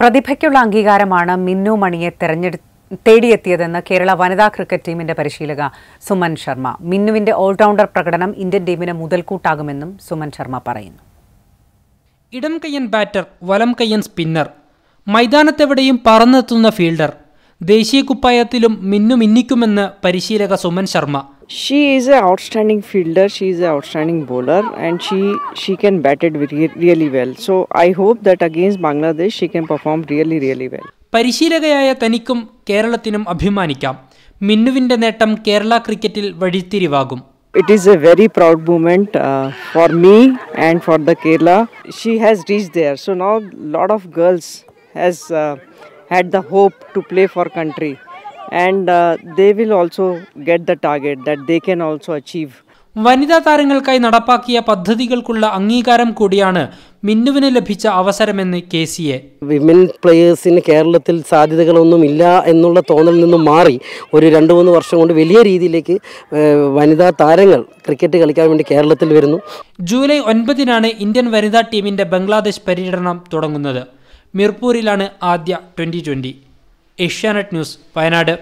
പ്രതിഭയ്ക്കുള്ള അംഗീകാരമാണ് മിന്നു മണിയെ തെരഞ്ഞെടു തേടിയെത്തിയതെന്ന് കേരള വനിതാ ക്രിക്കറ്റ് ടീമിന്റെ പരിശീലക സുമൻ ശർമ്മ മിന്നുവിന്റെ ഓൾറൗണ്ടർ പ്രകടനം ഇന്ത്യൻ ടീമിന് മുതൽക്കൂട്ടാകുമെന്നും സുമൻ ശർമ്മ പറയുന്നു ഇടം കയ്യൻ ബാറ്റർ വലം കയ്യൻ സ്പിന്നർ മൈതാനത്തെവിടെയും പറന്നെത്തുന്ന ഫീൽഡർ ദേശീയ കുപ്പായത്തിലും മിന്നു മിന്നിക്കുമെന്ന് പരിശീലക Suman Sharma she is an outstanding fielder she is an outstanding bowler and she she can bat it really well so i hope that against bangladesh she can perform really really well പരിശീലകയായ തനിക്കും കേരളത്തിനും അഭിമാനിക്കാം മിന്നുവിന്റെ നേട്ടം കേരള ക്രിക്കറ്റിൽ വഴിത്തിരിവാകും it is a very proud moment for me and for the Kerala she has reach there so no lot of girls has had the hope to play for country and uh, they will also get the target that they can also achieve. വനിതാ താരങ്ങൾക്കായി നടപ്പാക്കിയ പദ്ധതികൾക്കുള്ള അംഗീകാരം കൂടിയാണ് മിന്നുവിന് ലഭിച്ച അവസരമെന്ന് K C A women പ്ലേയേഴ്സിന് കേരളത്തിൽ സാധ്യതകളൊന്നുമില്ല എന്നുള്ള തോന്നലിൽ നിന്നും മാറി ഒരു രണ്ട് മൂന്ന് വർഷം കൊണ്ട് വലിയ രീതിയിലേക്ക് വനിതാ താരങ്ങൾ ക്രിക്കറ്റ് കളിക്കാൻ വേണ്ടി കേരളത്തിൽ വരുന്നു ജൂലൈ ഒൻപതിനാണ് ഇന്ത്യൻ വനിതാ ടീമിന്റെ ബംഗ്ലാദേശ് പര്യടനം തുടങ്ങുന്നത് മിർപൂരിലാണ് ആദ്യ ട്വന്റി ഏഷ്യാനെറ്റ് ന്യൂസ് വയനാട്